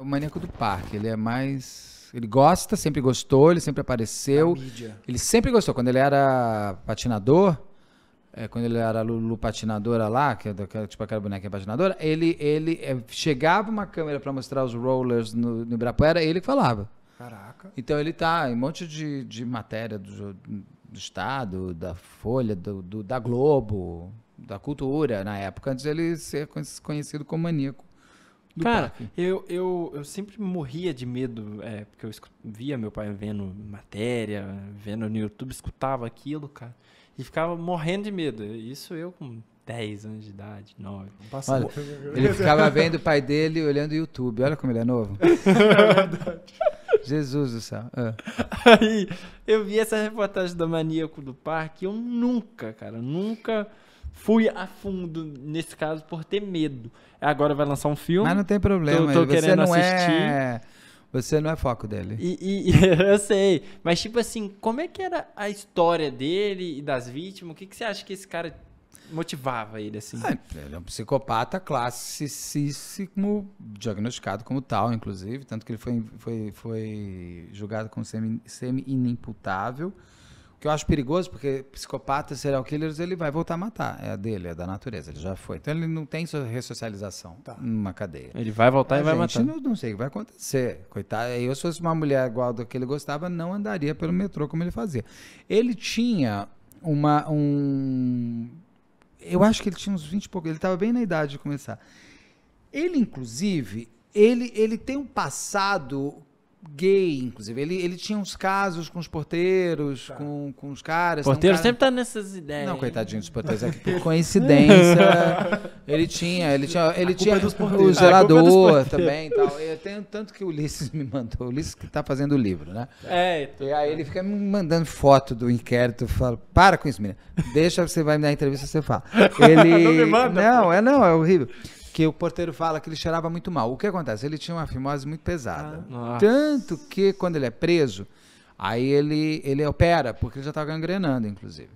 o maníaco do parque. Ele é mais. Ele gosta, sempre gostou, ele sempre apareceu. Ele sempre gostou. Quando ele era patinador, é, quando ele era Lulu patinadora lá, que é daquela, é, tipo aquela bonequinha patinadora, ele, ele é, chegava uma câmera para mostrar os rollers no, no e ele falava. Caraca. Então ele tá em um monte de, de matéria do, do Estado, da Folha, do, do, da Globo, da Cultura, na época, antes de ele ser conhecido como maníaco. Cara, eu, eu, eu sempre morria de medo, é, porque eu via meu pai vendo matéria, vendo no YouTube, escutava aquilo, cara, e ficava morrendo de medo. Isso eu com 10 anos de idade, 9. Olha, ele ficava vendo o pai dele olhando o YouTube. Olha como ele é novo. É verdade. Jesus do céu. É. Aí, eu vi essa reportagem do Maníaco do Parque, eu nunca, cara, nunca fui a fundo nesse caso por ter medo. Agora vai lançar um filme. Mas não tem problema, tô, tô você não é assistir. é. Você não é foco dele. E, e, eu sei. Mas, tipo assim, como é que era a história dele e das vítimas? O que, que você acha que esse cara motivava ele, assim? Ah, ele é um psicopata classicíssimo, diagnosticado como tal, inclusive. Tanto que ele foi, foi, foi julgado como semi-inimputável. Semi que eu acho perigoso, porque psicopata, serial killers, ele vai voltar a matar. É a dele, é da natureza, ele já foi. Então ele não tem sua ressocialização tá. numa cadeia. Ele vai voltar a e vai matar. Não, não sei o que vai acontecer. Coitado, eu se fosse uma mulher igual do que ele gostava, não andaria pelo metrô como ele fazia. Ele tinha uma. Um... Eu acho que ele tinha uns 20 e pouco. Ele estava bem na idade de começar. Ele, inclusive, ele, ele tem um passado gay, inclusive. Ele, ele tinha uns casos com os porteiros, tá. com, com os caras. Porteiro cara... sempre tá nessas ideias. Não, coitadinho dos porteiros. É que por coincidência, ele tinha. Ele tinha, ele tinha é o zelador é também e tal. E tenho, tanto que o Ulisses me mandou. O Ulisses que tá fazendo o livro, né? É. E aí ele fica me mandando foto do inquérito. Fala, para com isso, menina. Deixa, você vai me dar entrevista, você fala. Ele... não me manda. Não, é, não, é horrível que o porteiro fala que ele cheirava muito mal. O que acontece? Ele tinha uma fimose muito pesada. Ah, Tanto que quando ele é preso, aí ele, ele opera, porque ele já estava gangrenando, inclusive.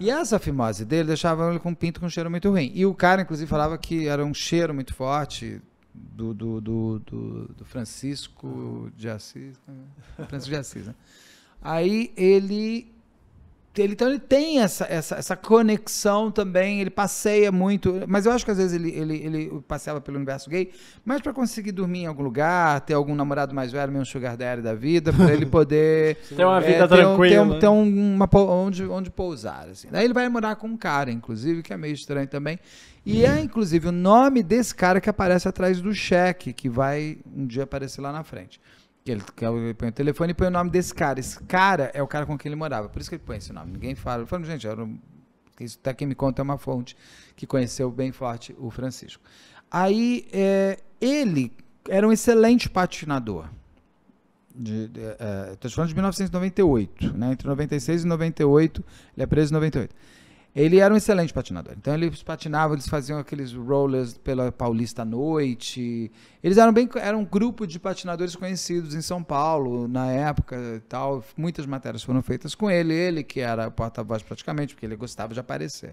E essa fimose dele deixava ele com um pinto com um cheiro muito ruim. E o cara, inclusive, falava que era um cheiro muito forte do, do, do, do, do Francisco de Assis. Né? Francisco de Assis, né? Aí ele ele, então ele tem essa, essa, essa conexão também, ele passeia muito, mas eu acho que às vezes ele, ele, ele passeava pelo universo gay, mas para conseguir dormir em algum lugar, ter algum namorado mais velho, meio sugar daddy da vida, para ele poder... ter uma é, vida é, tranquila. Ter, um, ter, um, né? ter uma, onde, onde pousar, assim. Daí ele vai morar com um cara, inclusive, que é meio estranho também, e é, inclusive, o nome desse cara que aparece atrás do cheque, que vai um dia aparecer lá na frente. Que ele, que é ele põe o telefone e põe o nome desse cara. Esse cara é o cara com quem ele morava. Por isso que ele põe esse nome. Ninguém fala. Eu falo, gente, um, isso até quem me conta é uma fonte que conheceu bem forte o Francisco. Aí é, ele era um excelente patinador. Estou é, é falando de 1998, né? Entre 96 e 98, ele é preso em 98. Ele era um excelente patinador. Então eles patinavam, eles faziam aqueles rollers pela Paulista à noite. Eles eram bem era um grupo de patinadores conhecidos em São Paulo na época e tal. Muitas matérias foram feitas com ele, ele que era porta-voz praticamente, porque ele gostava de aparecer.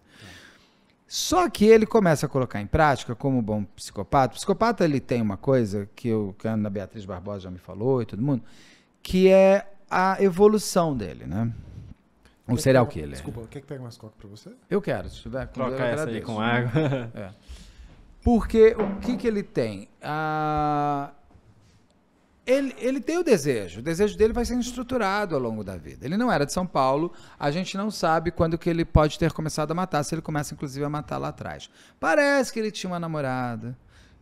Só que ele começa a colocar em prática como bom psicopata. O psicopata ele tem uma coisa que, que a Ana Beatriz Barbosa já me falou e todo mundo, que é a evolução dele, né? Um que serial que ele killer. Desculpa, quer que pegue umas coca pra você? Eu quero, se tiver. Troca essa aí com água. É. Porque o que que ele tem? Ah, ele, ele tem o desejo, o desejo dele vai sendo estruturado ao longo da vida. Ele não era de São Paulo, a gente não sabe quando que ele pode ter começado a matar, se ele começa inclusive a matar lá atrás. Parece que ele tinha uma namorada,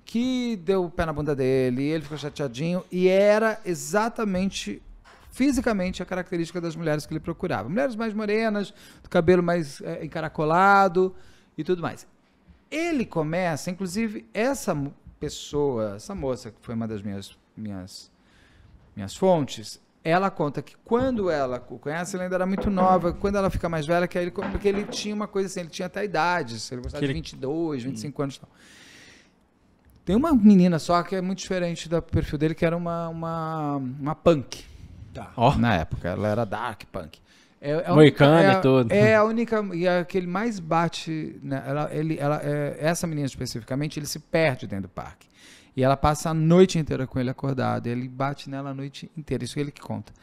que deu o pé na bunda dele, ele ficou chateadinho, e era exatamente fisicamente a característica das mulheres que ele procurava. Mulheres mais morenas, do cabelo mais é, encaracolado e tudo mais. Ele começa, inclusive, essa pessoa, essa moça que foi uma das minhas minhas minhas fontes, ela conta que quando ela o conhece, ela ainda era muito nova, quando ela fica mais velha, que ele, porque ele tinha uma coisa assim, ele tinha até idades idade, ele gostava de 22, 25 hum. anos e tal. Tem uma menina só que é muito diferente do perfil dele, que era uma, uma, uma punk. Tá. Oh. Na época, ela era dark punk. É, é Moicana e é, todo. É a única. E é aquele é é que mais bate. Né? Ela, ele, ela, é, essa menina especificamente, ele se perde dentro do parque. E ela passa a noite inteira com ele acordado. ele bate nela a noite inteira. Isso é ele que conta.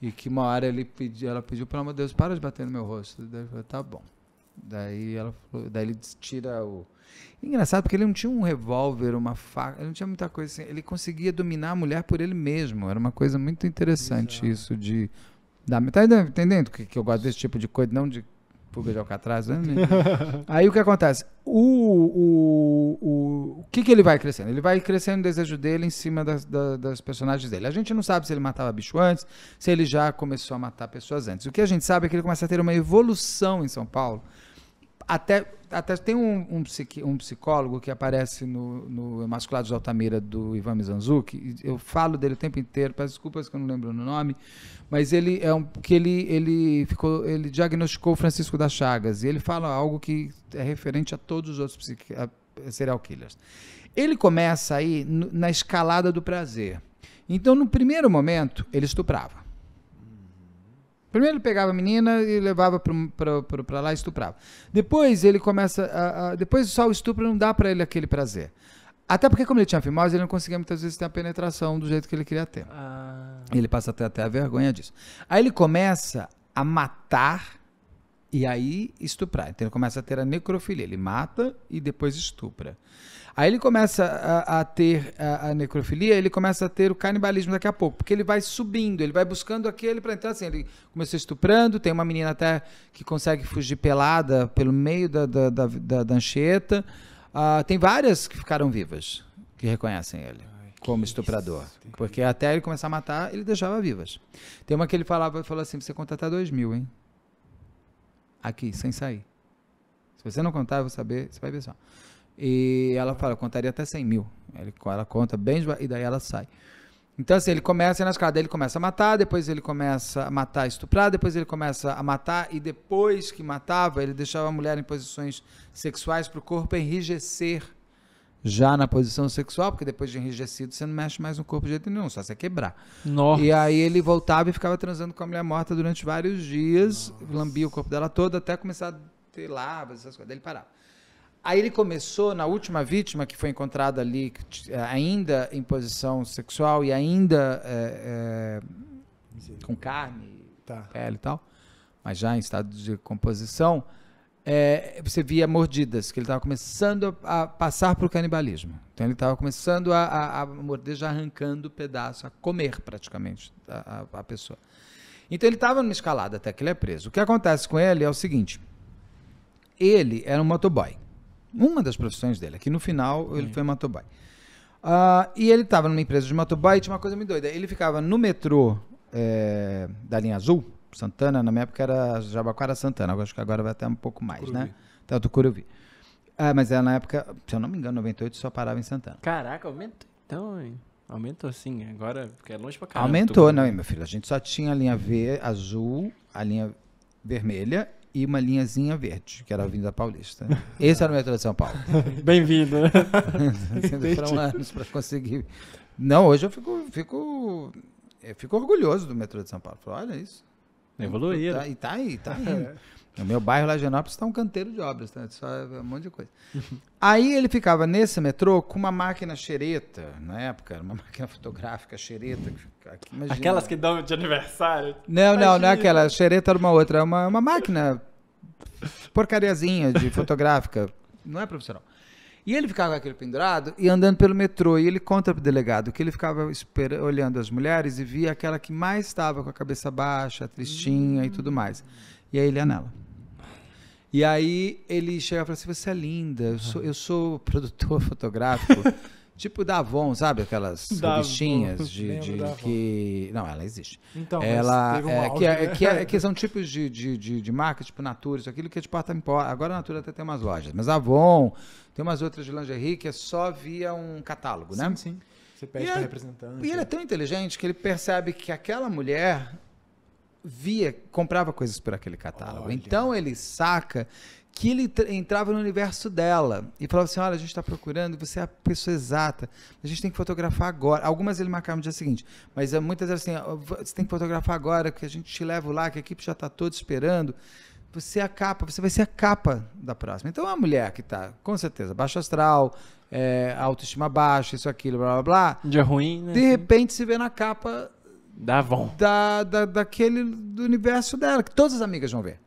E que uma hora ele pedi, ela pediu, pelo amor de Deus, para de bater no meu rosto. deve tá bom. Daí ela falou, daí ele tira o. Engraçado porque ele não tinha um revólver, uma faca, ele não tinha muita coisa assim. Ele conseguia dominar a mulher por ele mesmo. Era uma coisa muito interessante Exato. isso de. Da, tá entendendo que, que eu gosto desse tipo de coisa, não de fuga de Alcatraz. Né? Aí o que acontece? O, o, o, o que, que ele vai crescendo? Ele vai crescendo o desejo dele em cima das, das, das, personagens dele. A gente não sabe se ele matava bicho antes, se ele já começou a matar pessoas antes. O que a gente sabe é que ele começa a ter uma evolução em São Paulo até, até tem um, um, psiqui, um psicólogo que aparece no, no de Altamira do Ivan Mizanzuki, eu falo dele o tempo inteiro, peço desculpas que eu não lembro o nome, mas ele é um que ele, ele ficou ele diagnosticou Francisco das Chagas e ele fala algo que é referente a todos os outros psiqui, a, a serial killers. Ele começa aí na escalada do prazer. Então, no primeiro momento, ele estuprava. Primeiro ele pegava a menina e levava para lá e estuprava. Depois ele começa. A, a, depois só o estupro não dá para ele aquele prazer. Até porque, como ele tinha fimose, ele não conseguia muitas vezes ter a penetração do jeito que ele queria ter. Ah. Ele passa até, até a vergonha disso. Aí ele começa a matar e aí estuprar. Então ele começa a ter a necrofilia. Ele mata e depois estupra. Aí ele começa a, a ter a, a, necrofilia, ele começa a ter o canibalismo daqui a pouco, porque ele vai subindo, ele vai buscando aquele para entrar assim. Ele começou estuprando, tem uma menina até que consegue fugir pelada pelo meio da, da, da, da, da Uh, tem várias que ficaram vivas, que reconhecem ele como estuprador. Porque até ele começar a matar, ele deixava vivas. Tem uma que ele falava, falou assim: você contratar dois mil, hein? aqui, sem sair. Se você não contar, eu vou saber, você vai ver só. E ela fala, eu contaria até 100 mil. Ela conta bem, e daí ela sai. Então, assim, ele começa nas escada, ele começa a matar, depois ele começa a matar estuprar, depois ele começa a matar, e depois que matava, ele deixava a mulher em posições sexuais para o corpo enrijecer já na posição sexual, porque depois de enrijecido você não mexe mais no corpo de jeito nenhum, só você quebrar. Nossa. E aí ele voltava e ficava transando com a mulher morta durante vários dias, Nossa. lambia o corpo dela todo até começar a ter larvas essas coisas. Daí ele parava. Aí ele começou na última vítima que foi encontrada ali, eh, ainda em posição sexual e ainda é, é, com carne, tá. pele e tal, mas já em estado de composição é, você via mordidas, que ele estava começando a, a passar para o canibalismo. Então ele estava começando a, a, a, morder, já arrancando o pedaço, a comer praticamente a, pessoa. Então ele estava numa escalada até que ele é preso. O que acontece com ele é o seguinte: ele era um motoboy. Uma das profissões dele, que no final ele foi motoboy. Uh, e ele estava numa empresa de motoboy e tinha uma coisa muito doida. Ele ficava no metrô é, da linha azul Santana, na minha época era Jabaquara Santana, acho que agora vai até um pouco mais, né? Até tá, do Curuvi. Ah, mas era é, na época, se eu não me engano, 98 só parava em Santana. Caraca, aumentou então, hein? Aumentou sim, agora porque é longe pra caramba. Aumentou, não, meu filho? A gente só tinha a linha V azul, a linha vermelha e uma linhazinha verde, que era vindo da Paulista. Esse era o metrô de São Paulo. Bem-vindo. Foram anos para conseguir. Não, hoje eu fico, fico, eu fico orgulhoso do metrô de São Paulo. Olha isso. Né, evoluíram. Tá, e tá aí, tá aí. É. No meu bairro, lá Genópolis está um canteiro de obras, tá? Só é um monte de coisa. Aí ele ficava nesse metrô com uma máquina xereta, na época, era uma máquina fotográfica xereta. Imagina. Aquelas que dão de aniversário. Não, imagina. não, não é aquela. Xereta era uma outra, é uma, é uma máquina porcariazinha de fotográfica. Não é profissional. E ele ficava com aquele pendurado e andando pelo metrô. E ele conta para o delegado que ele ficava olhando as mulheres e via aquela que mais estava com a cabeça baixa, tristinha e tudo mais. E aí ele é nela. E aí ele chega e fala assim: Você é linda, eu sou, eu sou produtor fotográfico. Tipo da Avon, sabe? Aquelas da de, de que. Não, ela existe. Então, ela é, que, é, que, é, que, são tipos de, de, de, de marcas, tipo Natura, isso aquilo que tipo, é de porta em porta. Agora a Natura até tem umas lojas, mas a Avon tem umas outras de lingerie que é só via um catálogo, sim, né? Sim, sim. Você pede para representante. E ele é tão inteligente que ele percebe que aquela mulher via, comprava coisas por aquele catálogo. Olha. Então ele saca que ele entrava no universo dela e falava assim: olha, a gente está procurando, você é a pessoa exata, a gente tem que fotografar agora. Algumas ele marcava no dia seguinte, mas eh, muitas eram assim: ah, você tem que fotografar agora, que a gente te leva lá, que a equipe já está toda esperando. Você é a capa, você vai ser a capa da próxima. Então, é a mulher que está, com certeza, baixo astral, é, autoestima baixa, isso, aquilo, blá, blá, blá. Dia ruim, né? De repente se vê na capa da Avon. Da, da, daquele do universo dela, que todas as amigas vão ver.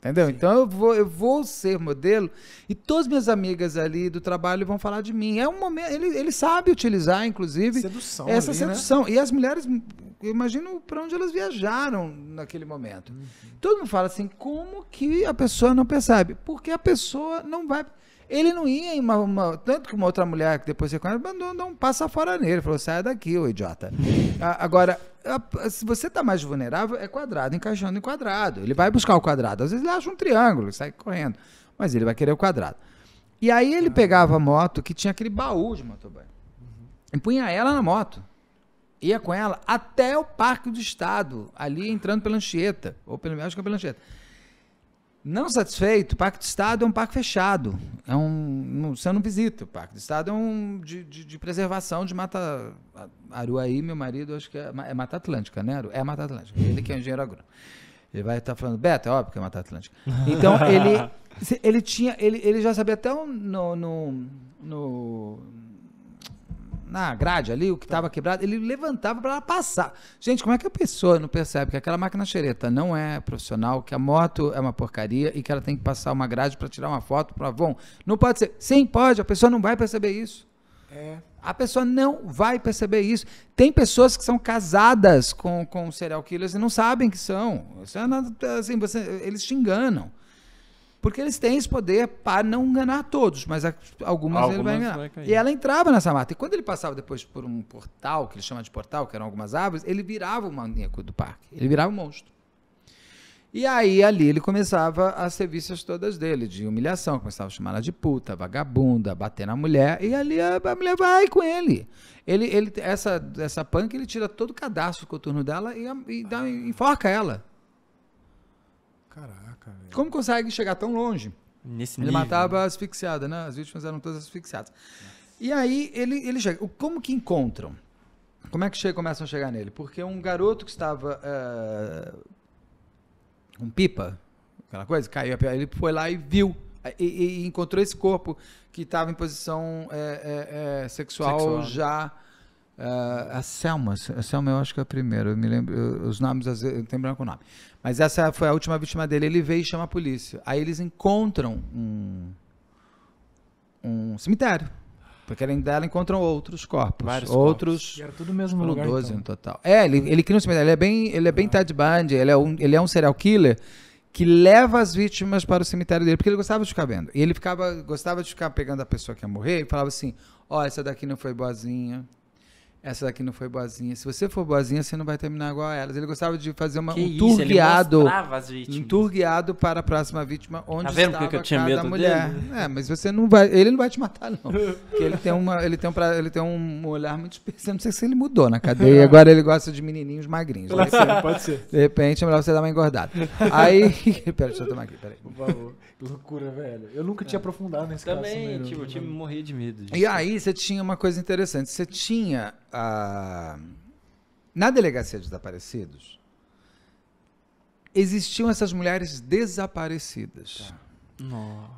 Entendeu? Sim. Então eu vou, eu vou ser modelo e todas as minhas amigas ali do trabalho vão falar de mim. É um momento. Ele, ele sabe utilizar, inclusive. Sedução essa ali, né? sedução. Né? E as mulheres, eu imagino para onde elas viajaram naquele momento. Uhum. Todo mundo fala assim: como que a pessoa não percebe? Porque a pessoa não vai. Ele não ia em uma, uma Tanto que uma outra mulher que depois você conhece, mandou não um passa fora nele. Falou: sai daqui, ô idiota. a, agora, a, se você tá mais vulnerável, é quadrado, encaixando em quadrado. Ele vai buscar o quadrado. Às vezes ele acha um triângulo e sai correndo. Mas ele vai querer o quadrado. E aí ele ah. pegava a moto que tinha aquele baú de motoboy. Uhum. E punha ela na moto. Ia com ela até o Parque do Estado, ali entrando pela Anchieta. Ou pelo menos que é pela Anchieta. Não satisfeito, o Parque do Estado é um parque fechado. É um, um você não visita. O Parque do Estado é um de, de, de preservação de Mata Aruaí, meu marido, acho que é, é, Mata Atlântica, né? É Mata Atlântica. Ele que é um engenheiro agrônomo. Ele vai estar tá falando, Beto, é óbvio que é Mata Atlântica. Então, ele, ele tinha. Ele, ele já sabia até um, no, no, no na grade ali, o que estava tá. quebrado, ele levantava para ela passar. Gente, como é que a pessoa não percebe que aquela máquina xereta não é profissional, que a moto é uma porcaria e que ela tem que passar uma grade para tirar uma foto para Avon? Não pode ser. Sim, pode, a pessoa não vai perceber isso. É. A pessoa não vai perceber isso. Tem pessoas que são casadas com, com serial killers e não sabem que são. É assim, você, eles te enganam. Porque eles têm esse poder para não enganar todos, mas algumas, algumas ele vai enganar. Vai e ela entrava nessa mata. E quando ele passava depois por um portal, que ele chama de portal, que eram algumas árvores, ele virava o maníaco do parque. Ele virava um monstro. E aí ali ele começava as serviços todas dele, de humilhação, começava a chamar ela de puta, vagabunda, bater na mulher, e ali a, a, mulher vai com ele. Ele, ele essa, essa punk, ele tira todo o cadastro do coturno dela e, e dá, enforca ela. Caraca, velho. Como consegue chegar tão longe? Nesse ele nível, matava né? asfixiada, né? As vítimas eram todas asfixiadas. E aí ele, ele chega. Como que encontram? Como é que chega, começam a chegar nele? Porque um garoto que estava. Uh, um pipa, aquela coisa, caiu. Ele foi lá e viu. E, e encontrou esse corpo que estava em posição é, é, é, sexual, sexual, já. Uh, a Selma, a Selma eu acho que é a primeira, eu me lembro, eu, os nomes, eu não lembro com o nome. Mas essa foi a última vítima dele, ele veio e chama a polícia. Aí eles encontram um, um cemitério, porque além dela encontram outros corpos, Vários outros, corpos. E era tudo mesmo lugar, 12 então. no total. É, ele, ele cria um cemitério, ele é bem, ele é bem ah. Ted Bundy, ele é, um, ele é um serial killer que leva as vítimas para o cemitério dele, porque ele gostava de ficar vendo. E ele ficava, gostava de ficar pegando a pessoa que ia morrer e falava assim, ó, oh, essa daqui não foi boazinha, essa daqui não foi boazinha. Se você for boazinha, você não vai terminar igual a elas. Ele gostava de fazer uma, um tour ele guiado. As vítimas. um tour guiado para a próxima vítima, onde tá vendo estava que eu tinha medo mulher. Dele? É, mas você não vai. Ele não vai te matar, não. Porque ele tem, uma, ele tem, um, pra, ele tem um olhar muito especial. Não sei se ele mudou na cadeia. Agora ele gosta de menininhos magrinhos. Pode ser, pode ser. De repente é melhor você dar uma engordada. Aí. Peraí, deixa eu tomar aqui, peraí. Por favor loucura, velho. Eu nunca tinha é. aprofundado nesse Também, caso. Também, tipo, eu tinha né? morrido de medo. Disso. E aí você tinha uma coisa interessante. Você tinha a... Ah, na delegacia de desaparecidos, existiam essas mulheres desaparecidas. Tá. Nossa.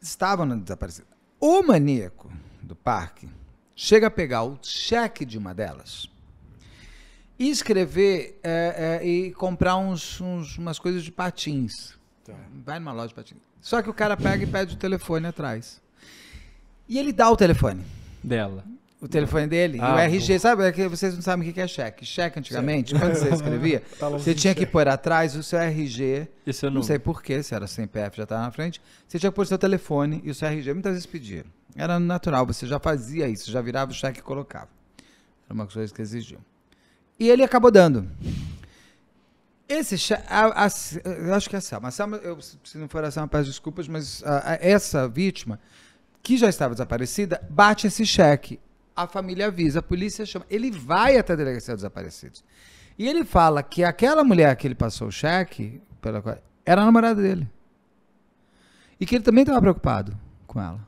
Estavam desaparecidas. O maníaco do parque chega a pegar o cheque de uma delas e escrever é, é, e comprar uns, uns, umas coisas de patins. Tá. Vai numa loja de patins. Só que o cara pega e pede o telefone atrás. E ele dá o telefone. Dela. O telefone dele, ah, o RG, pô. sabe? É que vocês não sabem o que é cheque. Cheque antigamente, certo. quando você escrevia, tá você tinha que pôr atrás o seu RG. Isso seu não sei porquê, se era sem PF, já estava tá na frente. Você tinha que pôr o seu telefone e o seu RG. Muitas vezes pedia. Era natural, você já fazia isso, já virava o cheque e colocava. Era uma coisa que exigiam. E ele acabou dando. Esse, a, a, eu acho que é a Selma. A Selma, eu, se não for a Selma, peço desculpas, mas a, essa vítima, que já estava desaparecida, bate esse cheque. A família avisa, a polícia chama. Ele vai até a delegacia dos desaparecidos. E ele fala que aquela mulher que ele passou o cheque, pela qual, era a namorada dele. E que ele também estava preocupado com ela.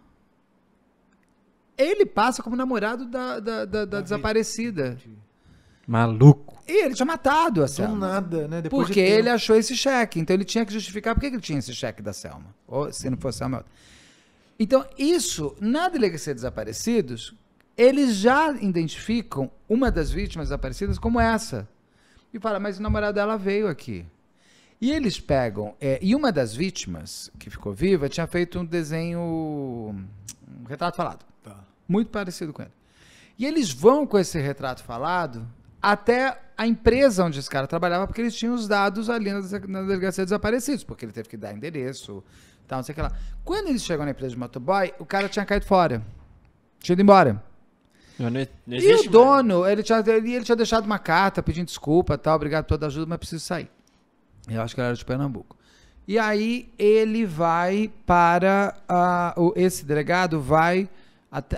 Ele passa como namorado da, da, da, da desaparecida. Entendi. Maluco. E ele tinha matado a Selma. Do nada, né? Depois porque ele achou esse cheque. Então ele tinha que justificar por que ele tinha esse cheque da Selma. Ou se não fosse Selma. É então, isso, na Delegacia Desaparecidos, eles já identificam uma das vítimas desaparecidas como essa. E fala, mas o namorado dela veio aqui. E eles pegam. É, e uma das vítimas que ficou viva tinha feito um desenho. Um retrato falado. Tá. Muito parecido com ele. E eles vão com esse retrato falado até a empresa onde esse cara trabalhava, porque eles tinham os dados ali na, delegacia desaparecidos, porque ele teve que dar endereço, tal, não sei o que lá. Quando eles chegam na empresa de motoboy, o cara tinha caído fora. Tinha ido embora. Não, não e o dono, ele tinha, ele, ele tinha deixado uma carta pedindo desculpa, tal, obrigado por toda a ajuda, mas preciso sair. Eu acho que ele era de Pernambuco. E aí ele vai para. Uh, esse delegado vai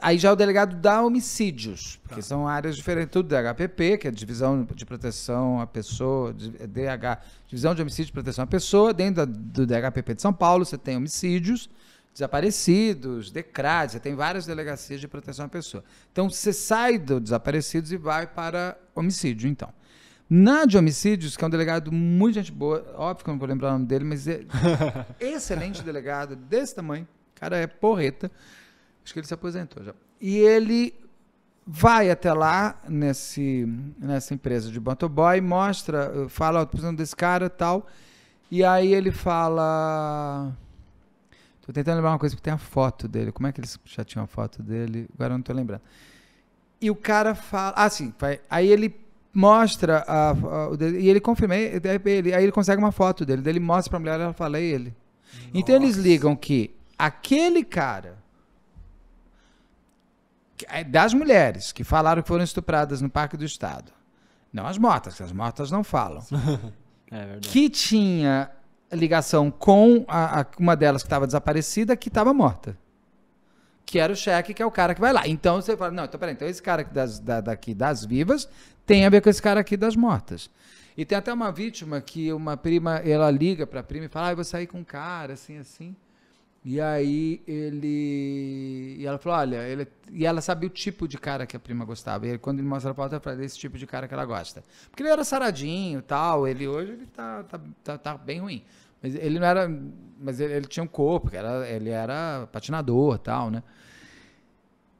Aí já é o delegado dá homicídios, porque tá. são áreas diferentes. Tudo DHPP, que é Divisão de Proteção à Pessoa, DH, é Divisão de homicídios, e Proteção à Pessoa. Dentro do DHPP de São Paulo, você tem homicídios, desaparecidos, DECRAD, você tem várias delegacias de proteção à pessoa. Então, você sai do desaparecidos e vai para homicídio, então. Na de homicídios, que é um delegado muito gente boa, óbvio que eu não vou lembrar o nome dele, mas é excelente delegado, desse tamanho, cara é porreta. Acho que ele se aposentou já. E ele vai até lá nesse, nessa empresa de motoboy, mostra, fala, ó, oh, precisando desse cara e tal. E aí ele fala. Tô tentando lembrar uma coisa que tem a foto dele. Como é que eles já tinham a foto dele? Agora eu não tô lembrando. E o cara fala. Ah, sim. Vai, aí ele mostra a, a, o dele, e ele confirma, ele, aí ele consegue uma foto dele, dele mostra a mulher, ela fala, é ele. Nossa. Então eles ligam que aquele cara é, das mulheres que falaram que foram estupradas no Parque do Estado. Não as mortas, que as mortas não falam. é que tinha ligação com a, a, uma delas que estava desaparecida, que estava morta. Que era o cheque, que é o cara que vai lá. Então você fala, não, então peraí, então esse cara das, da, daqui das vivas tem a ver com esse cara aqui das mortas. E tem até uma vítima que uma prima, ela liga para a prima e fala, ah, eu vou sair com um cara, assim, assim. E aí ele. E ela falou: olha, ele... e ela sabia o tipo de cara que a prima gostava. E ele, quando ele mostra a foto, ela é desse tipo de cara que ela gosta. Porque ele era saradinho e tal. Ele hoje ele tá, tá, tá, tá, bem ruim. Mas ele não era. Mas ele, ele tinha um corpo, era, ele era patinador e tal, né?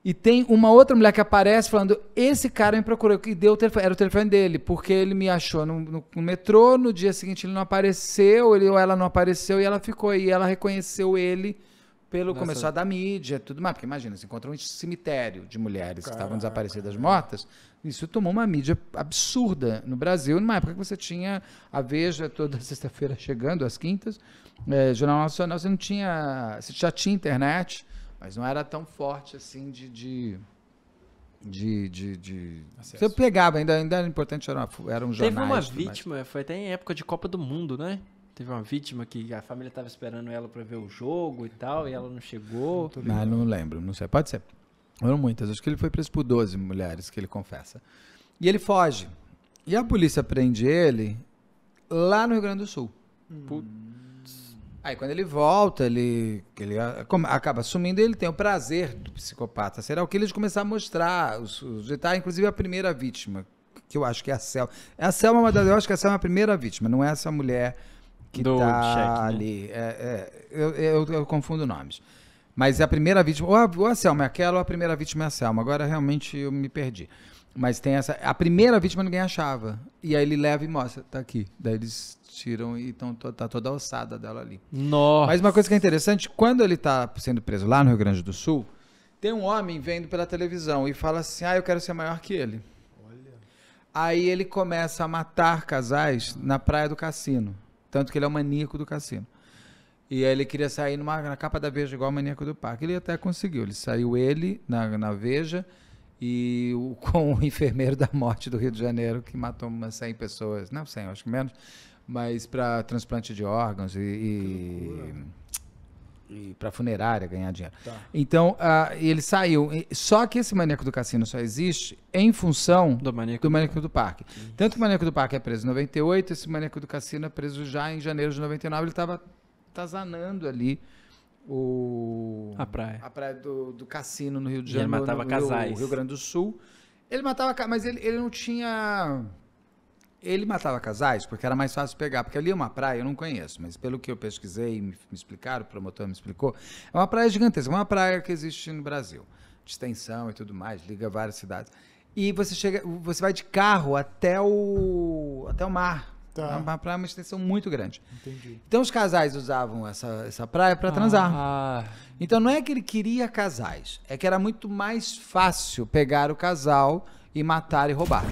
E tem uma outra mulher que aparece falando: esse cara me procurou, que deu o telefone, era o telefone dele, porque ele me achou no, no, no, metrô, no dia seguinte ele não apareceu, ele ou ela não apareceu e ela ficou aí, ela reconheceu ele pelo Nossa. começou a dar mídia, tudo mais, porque imagina, se encontrou um cemitério de mulheres Caraca. que estavam desaparecidas mortas, isso tomou uma mídia absurda no Brasil, numa época que você tinha a Veja toda sexta-feira chegando, às quintas, é, Jornal Nacional, você não tinha, você já tinha internet, mas não era tão forte assim de. de... De, de, de... Você pegava, ainda, ainda era importante, era, uma, era um jornal. Teve uma vítima, mais. foi até em época de Copa do Mundo, né? Teve uma vítima que a família estava esperando ela para ver o jogo e tal, e ela não chegou. Não, não lembro, não sei. Pode ser. Foram muitas. Acho que ele foi preso por 12 mulheres, que ele confessa. E ele foge. E a polícia prende ele lá no Rio Grande do Sul. Hum. Aí quando ele volta, ele, ele acaba sumindo ele tem o prazer do psicopata será o que eles começar a mostrar os, os detalhes, inclusive a primeira vítima, que eu acho que é a Selma. É a Selma, é eu acho que a Selma é a primeira vítima, não é essa mulher que do tá né? ali. É, é, eu, eu, eu, confundo nomes. Mas é a primeira vítima, ou a, ou a Selma é aquela, ou a primeira vítima é a Selma. Agora realmente eu me perdi. Mas tem essa. A primeira vítima ninguém achava. E aí ele leva e mostra, tá aqui. Daí eles tiram e tão, tá toda a ossada dela ali. Nossa. Mas uma coisa que é interessante, quando ele tá sendo preso lá no Rio Grande do Sul, tem um homem vendo pela televisão e fala assim: ah, eu quero ser maior que ele. Olha. Aí ele começa a matar casais na praia do cassino. Tanto que ele é o maníaco do cassino. E aí ele queria sair numa, na capa da Veja, igual o maníaco do parque. Ele até conseguiu. Ele saiu ele na, na Veja e o, com o enfermeiro da morte do Rio de Janeiro, que matou umas 100 pessoas, não 100, acho que menos, mas para transplante de órgãos e, e, e para funerária ganhar dinheiro. Tá. Então, uh, ele saiu. Só que esse maníaco do cassino só existe em função do maníaco do, maníaco do parque. Sim. Tanto que o maníaco do parque é preso em 98, esse maníaco do cassino é preso já em janeiro de 99, ele estava tazanando ali o a praia, a praia do, do cassino no Rio de Janeiro, e ele matava no casais. Rio, Rio Grande do Sul. Ele matava, mas ele, ele não tinha ele matava casais porque era mais fácil pegar, porque ali é uma praia, eu não conheço, mas pelo que eu pesquisei, me, me explicaram, o promotor me explicou, é uma praia gigantesca, é uma praia que existe no Brasil, de extensão e tudo mais, liga várias cidades. E você chega, você vai de carro até o até o mar, Tá. Uma praia é uma extensão muito grande. Entendi. Então os casais usavam essa, essa praia para ah. transar. Então não é que ele queria casais, é que era muito mais fácil pegar o casal e matar e roubar.